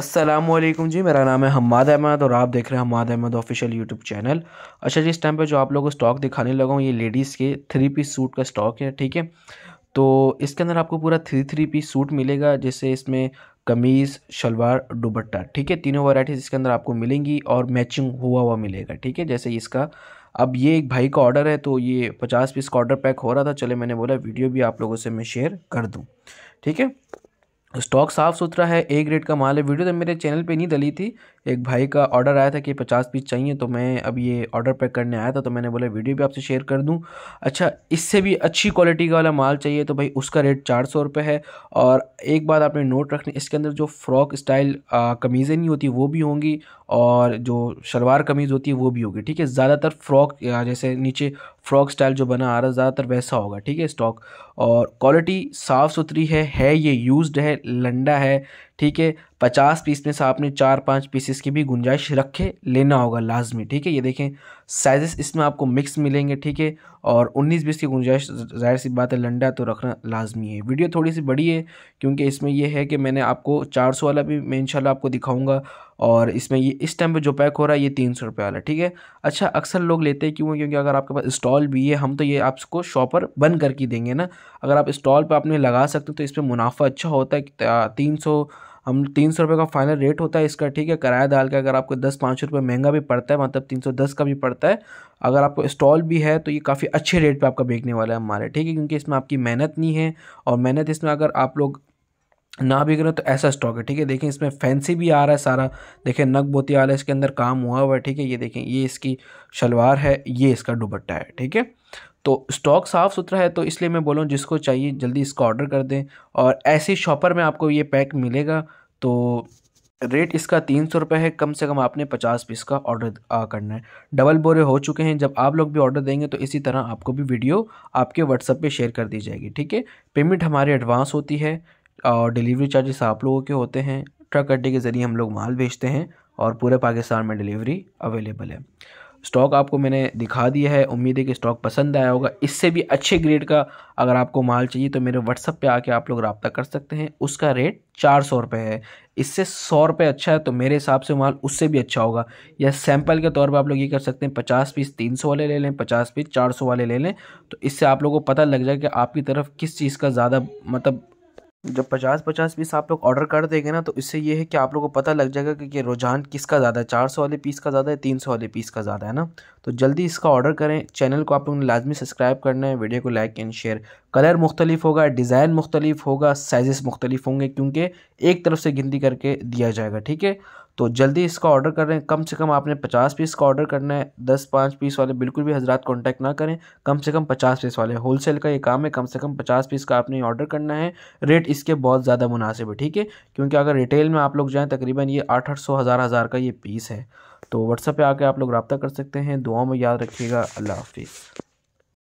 असलम जी मेरा नाम है हमाद अहमद और आप देख रहे हैं Hamad Ahmed official YouTube channel अच्छा जी इस टाइम पे जो आप लोगों को स्टॉक दिखाने लगा हूँ ये लेडीज़ के थ्री पीस सूट का स्टॉक है ठीक है तो इसके अंदर आपको पूरा थ्री थ्री पीस सूट मिलेगा जैसे इसमें कमीज़ शलवार दुबट्टा ठीक है तीनों वराइटीज़ इसके अंदर आपको मिलेंगी और मैचिंग हुआ हुआ मिलेगा ठीक है जैसे इसका अब ये एक भाई का ऑर्डर है तो ये पचास पीस का ऑर्डर पैक हो रहा था चले मैंने बोला वीडियो भी आप लोगों से मैं शेयर कर दूँ ठीक है स्टॉक साफ सुथरा है ए ग्रेड का माल है वीडियो तो मेरे चैनल पे नहीं डली थी एक भाई का ऑर्डर आया था कि पचास पीस चाहिए तो मैं अब ये ऑर्डर पैक करने आया था तो मैंने बोला वीडियो भी आपसे शेयर कर दूँ अच्छा इससे भी अच्छी क्वालिटी का वाला माल चाहिए तो भाई उसका रेट चार सौ रुपये है और एक बात आपने नोट रखनी इसके अंदर जो फ्रॉक स्टाइल कमीज़ें नहीं होती वो भी होंगी और जो शलवार कमीज़ होती है वो भी होगी ठीक है ज़्यादातर फ्रॉक जैसे नीचे फ्रॉक स्टाइल जो बना आ रहा है ज़्यादातर वैसा होगा ठीक है स्टॉक और क्वालिटी साफ़ सुथरी है है ये यूज्ड है लंडा है ठीक है पचास पीस में से आपने चार पाँच पीसेस की भी गुंजाइश रखे लेना होगा लाजमी ठीक है ये देखें साइजेस इसमें आपको मिक्स मिलेंगे ठीक है और उन्नीस बीस की गुंजाइश जाहिर सी बात है लंडा तो रखना लाजमी है वीडियो थोड़ी सी बड़ी है क्योंकि इसमें यह है कि मैंने आपको चार सौ वाला भी मैं इंशाल्लाह आपको दिखाऊंगा और इसमें ये इस टाइम पे जो पैक हो रहा है ये तीन सौ रुपये वाला ठीक है अच्छा अक्सर लोग लेते हैं क्यों क्योंकि अगर आपके पास स्टॉल भी है हम तो ये आपको शॉपर बंद करके देंगे ना अगर आप स्टॉल पर आपने लगा सकते हो तो इस पर मुनाफा अच्छा होता है तीन सौ हम तीन सौ रुपये का फाइनल रेट होता है इसका ठीक है किराया डाल के अगर आपको दस पाँच रुपये महंगा भी पड़ता है मतलब तीन सौ दस का भी पड़ता है अगर आपको स्टॉल भी है तो ये काफ़ी अच्छे रेट पे आपका बेचने वाला है हमारे ठीक है क्योंकि इसमें आपकी मेहनत नहीं है और मेहनत इसमें अगर आप लोग ना भी करें तो ऐसा स्टॉक है ठीक है देखें इसमें फैंसी भी आ रहा है सारा देखें नग बोती वाला इसके अंदर काम हुआ हुआ है ठीक है ये देखें ये इसकी शलवार है ये इसका दुबट्टा है ठीक है तो स्टॉक साफ़ सुथरा है तो इसलिए मैं बोलूँ जिसको चाहिए जल्दी इसका ऑर्डर कर दें और ऐसे शॉपर में आपको ये पैक मिलेगा तो रेट इसका तीन सौ रुपये है कम से कम आपने पचास पीस का ऑर्डर करना है डबल बोरे हो चुके हैं जब आप लोग भी ऑर्डर देंगे तो इसी तरह आपको भी वीडियो आपके व्हाट्सअप पे शेयर कर दी जाएगी ठीक है पेमेंट हमारी एडवांस होती है और डिलीवरी चार्जेस आप लोगों के होते हैं ट्रक अड्डे के ज़रिए हम लोग माल भेजते हैं और पूरे पाकिस्तान में डिलीवरी अवेलेबल है स्टॉक आपको मैंने दिखा दिया है उम्मीद है कि स्टॉक पसंद आया होगा इससे भी अच्छे ग्रेड का अगर आपको माल चाहिए तो मेरे व्हाट्सअप पे आके आप लोग रबता कर सकते हैं उसका रेट चार सौ रुपये है इससे सौ रुपये अच्छा है तो मेरे हिसाब से माल उससे भी अच्छा होगा या सैंपल के तौर पर आप लोग ये कर सकते हैं पचास पीस तीन सौ वाले ले लें पचास पीस चार सौ वाले ले लें तो इससे आप लोगों को पता लग जाए कि आपकी तरफ किस चीज़ का ज़्यादा मतलब जब पचास पचास पीस आप लोग ऑर्डर कर देंगे ना तो इससे ये है कि आप लोगों को पता लग जाएगा कि ये रुझान किसका ज़्यादा है चार सौ वाले पीस का ज़्यादा है तीन सौ वाले पीस का ज़्यादा है ना तो जल्दी इसका ऑर्डर करें चैनल को आप लोग लाजमी सब्सक्राइब करना है वीडियो को लाइक एंड शेयर कलर मुख्तलिफ होगा डिज़ाइन मुख्तलिफ होगा साइज़ मुख्तलिफ होंगे क्योंकि एक तरफ से गिनती करके दिया जाएगा ठीक है तो जल्दी इसका ऑर्डर कर रहे हैं कम से कम आपने पचास पीस का ऑर्डर करना है दस पाँच पीस वाले बिल्कुल भी हजरात कॉन्टैक्ट ना करें कम से कम पचास पीस वाले होल सेल का ये काम है कम से कम पचास पीस का आपने ऑर्डर करना है रेट इसके बहुत ज़्यादा मुनासिब है ठीक है क्योंकि अगर रिटेल में आप लोग जाएँ तकरीबन ये आठ आठ सौ हज़ार हज़ार का ये पीस है तो व्हाट्सएप पे आके आप लोग रबता कर सकते हैं दुआ में याद रखिएगा अल्लाह हाफिज़